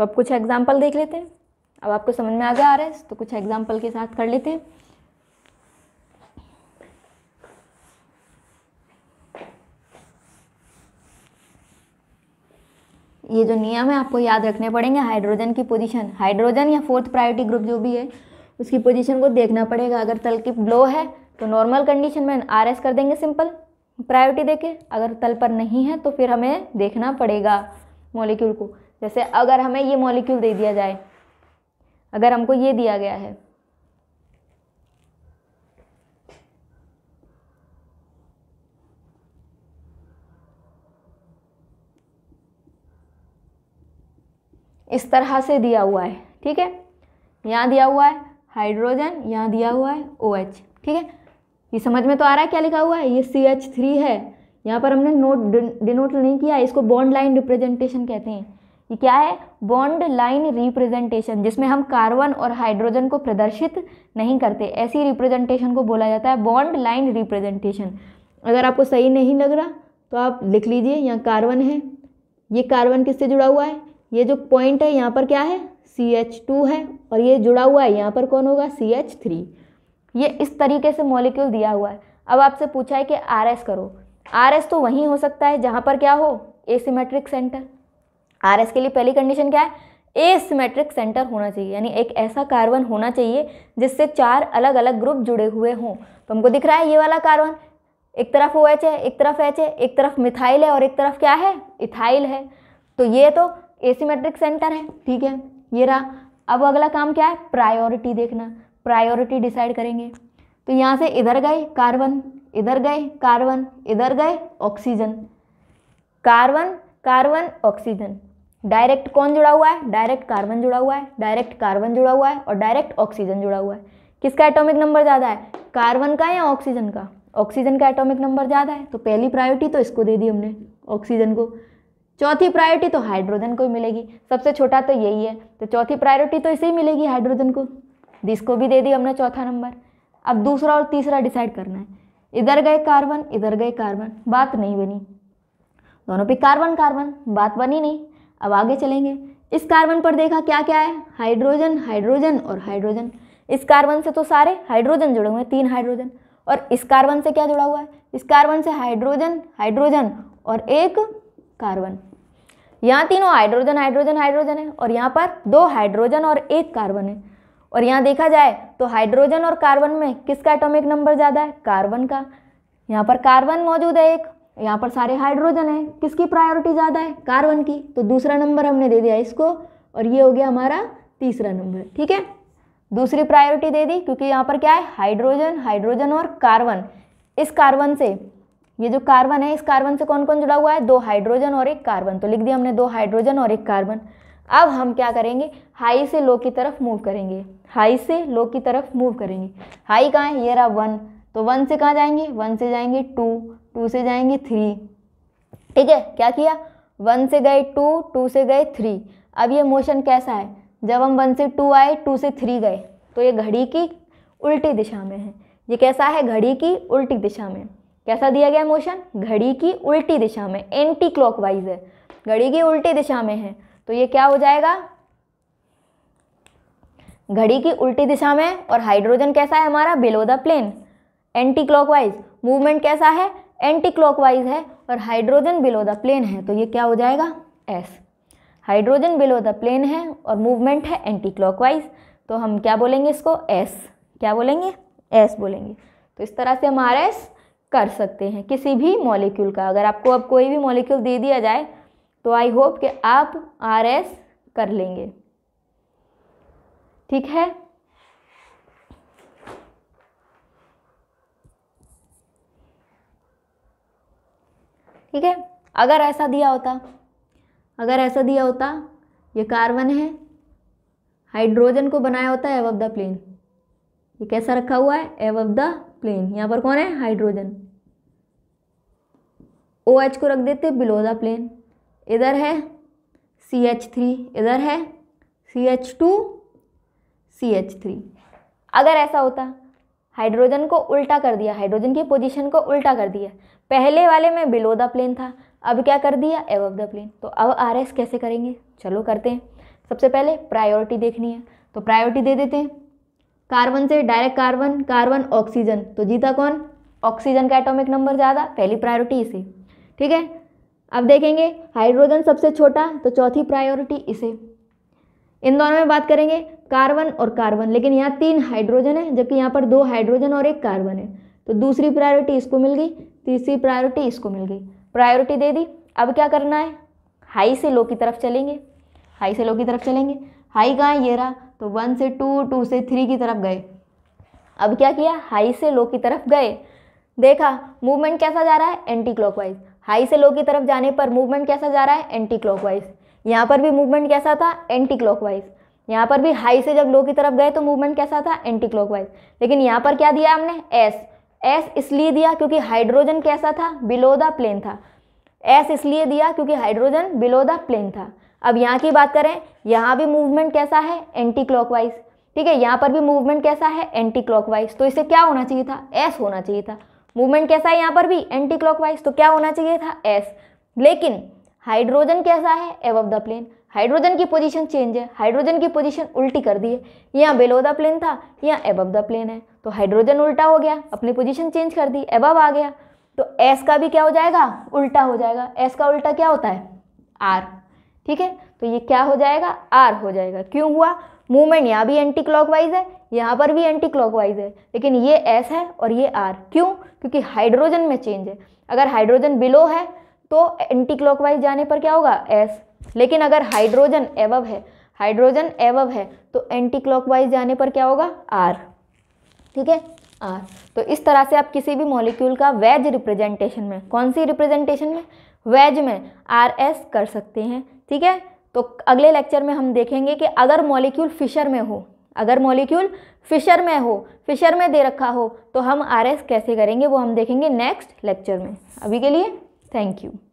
तो अब कुछ एग्जाम्पल देख लेते हैं अब आपको समझ में गया आ रहा है तो कुछ एग्जाम्पल के साथ कर लेते हैं ये जो नियम है आपको याद रखने पड़ेंगे हाइड्रोजन की पोजीशन हाइड्रोजन या फोर्थ प्रायोरिटी ग्रुप जो भी है उसकी पोजीशन को देखना पड़ेगा अगर तल की लो है तो नॉर्मल कंडीशन में आर एस कर देंगे सिंपल प्रायोरिटी देके अगर तल पर नहीं है तो फिर हमें देखना पड़ेगा मॉलिक्यूल को जैसे अगर हमें ये मॉलिक्यूल दे दिया जाए अगर हमको ये दिया गया है इस तरह से दिया हुआ है ठीक है यहाँ दिया हुआ है हाइड्रोजन यहाँ दिया हुआ है ओ OH, एच ठीक है ये समझ में तो आ रहा है क्या लिखा हुआ है ये सी एच थ्री है यहाँ पर हमने नोट डिनोट नहीं किया इसको बॉन्ड लाइन रिप्रेजेंटेशन कहते हैं ये क्या है बॉन्ड लाइन रिप्रेजेंटेशन जिसमें हम कार्बन और हाइड्रोजन को प्रदर्शित नहीं करते ऐसी रिप्रेजेंटेशन को बोला जाता है बॉन्ड लाइन रिप्रेजेंटेशन अगर आपको सही नहीं लग रहा तो आप लिख लीजिए यहाँ कार्बन है ये कार्बन किससे जुड़ा हुआ है ये जो पॉइंट है यहाँ पर क्या है सी एच टू है और ये जुड़ा हुआ है यहाँ पर कौन होगा सी एच थ्री ये इस तरीके से मॉलिक्यूल दिया हुआ है अब आपसे पूछा है कि आर एस करो आर एस तो वहीं हो सकता है जहाँ पर क्या हो एसीमेट्रिक सेंटर आर एस के लिए पहली कंडीशन क्या है ए सिमेट्रिक सेंटर होना चाहिए यानी एक ऐसा कार्बन होना चाहिए जिससे चार अलग अलग ग्रुप जुड़े हुए हों तो हमको दिख रहा है ये वाला कार्बन एक तरफ ओ एच है एक तरफ एच है एक तरफ मिथाइल है और एक तरफ क्या है इथाइल है तो ये तो एसीमेट्रिक सेंटर है ठीक है ये रहा अब अगला काम क्या है प्रायोरिटी देखना प्रायोरिटी डिसाइड करेंगे तो यहाँ से इधर गए कार्बन इधर गए कार्बन इधर गए oxygen carbon carbon oxygen direct कौन जुड़ा हुआ है डायरेक्ट कार्बन जुड़ा हुआ है डायरेक्ट कार्बन जुड़ा हुआ है और डायरेक्ट ऑक्सीजन जुड़ा हुआ है किसका एटॉमिक नंबर ज़्यादा है कार्बन का या ऑक्सीजन का ऑक्सीजन का एटॉमिक नंबर ज़्यादा है तो पहली प्रायोरिटी तो इसको दे दी हमने ऑक्सीजन को चौथी प्रायोरिटी तो हाइड्रोजन को ही मिलेगी सबसे छोटा तो यही है तो चौथी प्रायोरिटी तो इसे ही मिलेगी हाइड्रोजन को जिसको तो भी दे दी हमने चौथा नंबर अब दूसरा और तीसरा डिसाइड करना है इधर गए कार्बन इधर गए कार्बन बात नहीं बनी दोनों पे कार्बन कार्बन बात बनी नहीं अब आगे चलेंगे इस कार्बन पर देखा क्या क्या है हाइड्रोजन हाइड्रोजन और हाइड्रोजन इस कार्बन से तो सारे हाइड्रोजन जुड़े हुए हैं तीन हाइड्रोजन और इस कार्बन से क्या जुड़ा हुआ है इस कार्बन से हाइड्रोजन हाइड्रोजन और एक कार्बन यहाँ तीनों हाइड्रोजन हाइड्रोजन हाइड्रोजन है और यहाँ पर दो हाइड्रोजन और एक कार्बन है और यहाँ देखा जाए तो हाइड्रोजन और कार्बन में किसका एटॉमिक नंबर ज़्यादा है कार्बन का यहाँ पर कार्बन मौजूद है एक यहाँ पर सारे हाइड्रोजन है किसकी प्रायोरिटी ज़्यादा है कार्बन की तो दूसरा नंबर हमने दे दिया इसको और ये हो गया हमारा तीसरा नंबर ठीक है दूसरी प्रायोरिटी दे दी क्योंकि यहाँ पर क्या है हाइड्रोजन हाइड्रोजन और कार्बन इस कार्बन से ये जो कार्बन है इस कार्बन से कौन कौन जुड़ा हुआ है दो हाइड्रोजन और एक कार्बन तो लिख दिया हमने दो हाइड्रोजन और एक कार्बन अब हम क्या करेंगे हाई से लो की तरफ मूव करेंगे हाई से लो की तरफ मूव करेंगे हाई कहाँ है ये रहा वन तो वन से कहाँ जाएंगे वन से जाएंगे टू टू से जाएंगे थ्री ठीक है क्या किया वन से गए टू टू से गए थ्री अब ये मोशन कैसा है जब हम वन से टू आए टू से थ्री गए तो ये घड़ी की उल्टी दिशा में है ये कैसा है घड़ी की उल्टी दिशा में कैसा दिया गया मोशन घड़ी की उल्टी दिशा में एंटी क्लॉकवाइज है घड़ी की उल्टी दिशा में है तो ये क्या हो जाएगा घड़ी की उल्टी दिशा में और हाइड्रोजन कैसा है हमारा below the plane anti clockwise movement कैसा है एंटी क्लॉकवाइज है और हाइड्रोजन बिलो द प्लेन है तो ये क्या हो जाएगा S hydrogen below the plane है और मूवमेंट है एंटी क्लॉकवाइज तो हम क्या बोलेंगे इसको एस क्या बोलेंगे एस बोलेंगे तो इस तरह से हम आर एस कर सकते हैं किसी भी मॉलिक्यूल का अगर आपको अब कोई भी मॉलिक्यूल दे दिया जाए तो आई होप कि आप आर एस कर लेंगे ठीक है ठीक है अगर ऐसा दिया होता अगर ऐसा दिया होता ये कार्बन है हाइड्रोजन को बनाया होता है एव द प्लेन ये कैसा रखा हुआ है एव द प्लेन यहाँ पर कौन है हाइड्रोजन ओ OH को रख देते बिलो द प्लेन इधर है सी एच थ्री इधर है C H two C H three अगर ऐसा होता हाइड्रोजन को उल्टा कर दिया हाइड्रोजन की पोजीशन को उल्टा कर दिया पहले वाले में बिलो द प्लेन था अब क्या कर दिया एव द प्लेन तो अब आर एस कैसे करेंगे चलो करते हैं सबसे पहले प्रायोरिटी देखनी है तो प्रायोरिटी दे देते हैं कार्बन से डायरेक्ट कार्बन कार्बन ऑक्सीजन तो जीता कौन ऑक्सीजन का एटॉमिक नंबर ज़्यादा पहली प्रायोरिटी इसे ठीक है अब देखेंगे हाइड्रोजन सबसे छोटा तो चौथी प्रायोरिटी इसे इन दोनों में बात करेंगे कार्बन और कार्बन लेकिन यहाँ तीन हाइड्रोजन है जबकि यहाँ पर दो हाइड्रोजन और एक कार्बन है तो दूसरी प्रायोरिटी इसको मिल गई तीसरी प्रायोरिटी इसको मिल गई प्रायोरिटी दे दी अब क्या करना है हाई से लो की तरफ चलेंगे हाई से लो की तरफ चलेंगे हाई कहाँ ये रहा तो वन से टू टू से थ्री की तरफ गए अब क्या किया हाई से लो की तरफ गए देखा मूवमेंट कैसा जा रहा है एंटी क्लॉकवाइज हाई से लो की तरफ जाने पर मूवमेंट कैसा जा रहा है एंटी क्लॉकवाइज यहाँ पर भी मूवमेंट कैसा था एंटी क्लॉकवाइज यहाँ पर भी हाई से जब लो की तरफ गए तो मूवमेंट कैसा था एंटी क्लॉक लेकिन यहाँ पर क्या दिया हमने एस एस इसलिए दिया क्योंकि हाइड्रोजन कैसा था बिलो द प्लेन था एस इसलिए दिया क्योंकि हाइड्रोजन बिलो द प्लेन था अब यहाँ की बात करें यहाँ भी मूवमेंट कैसा है एंटी क्लॉकवाइज ठीक है यहाँ पर भी मूवमेंट कैसा है एंटी क्लॉकवाइज तो इसे क्या होना चाहिए था एस होना चाहिए था मूवमेंट कैसा है यहाँ पर भी एंटी क्लॉकवाइज तो क्या होना चाहिए था एस लेकिन हाइड्रोजन कैसा है एव द प्लेन हाइड्रोजन की पोजीशन चेंज है हाइड्रोजन की पोजीशन उल्टी कर दी है यहाँ बिलो द प्लेन था यहाँ एबव द प्लेन है तो हाइड्रोजन उल्टा हो गया अपनी पोजीशन चेंज कर दी एबव आ गया तो एस का भी क्या हो जाएगा उल्टा हो जाएगा एस का उल्टा क्या होता है आर ठीक है तो ये क्या हो जाएगा आर हो जाएगा क्यों हुआ मूवमेंट यहाँ भी एंटी वाइज है यहाँ पर भी एंटी वाइज है लेकिन ये एस है और ये आर क्यों क्योंकि हाइड्रोजन में चेंज है अगर हाइड्रोजन बिलो है तो एंटी क्लॉकवाइज जाने पर क्या होगा एस लेकिन अगर हाइड्रोजन एवव है हाइड्रोजन एवव है तो एंटी क्लॉकवाइज जाने पर क्या होगा आर ठीक है आर तो इस तरह से आप किसी भी मॉलिक्यूल का वेज रिप्रेजेंटेशन में कौन सी रिप्रेजेंटेशन में वेज में आर एस कर सकते हैं ठीक है तो अगले लेक्चर में हम देखेंगे कि अगर मॉलिक्यूल फिशर में हो अगर मॉलिक्यूल फिशर में हो फिशर में दे रखा हो तो हम आर एस कैसे करेंगे वो हम देखेंगे नेक्स्ट लेक्चर में अभी के लिए थैंक यू